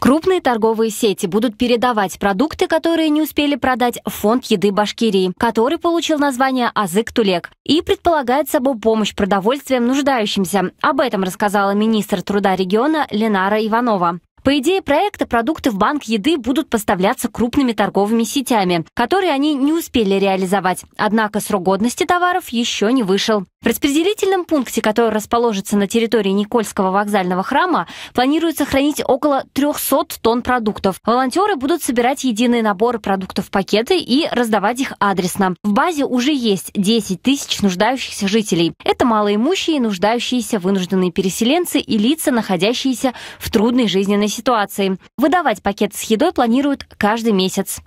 Крупные торговые сети будут передавать продукты, которые не успели продать, в фонд еды Башкирии, который получил название «Азык Тулек» и предполагает собой помощь продовольствием нуждающимся. Об этом рассказала министр труда региона Ленара Иванова. По идее проекта, продукты в банк еды будут поставляться крупными торговыми сетями, которые они не успели реализовать, однако срок годности товаров еще не вышел. В распределительном пункте, который расположится на территории Никольского вокзального храма, планируется хранить около 300 тонн продуктов. Волонтеры будут собирать единые наборы продуктов в пакеты и раздавать их адресно. В базе уже есть 10 тысяч нуждающихся жителей. Это малоимущие, нуждающиеся, вынужденные переселенцы и лица, находящиеся в трудной жизненной ситуации. Выдавать пакет с едой планируют каждый месяц.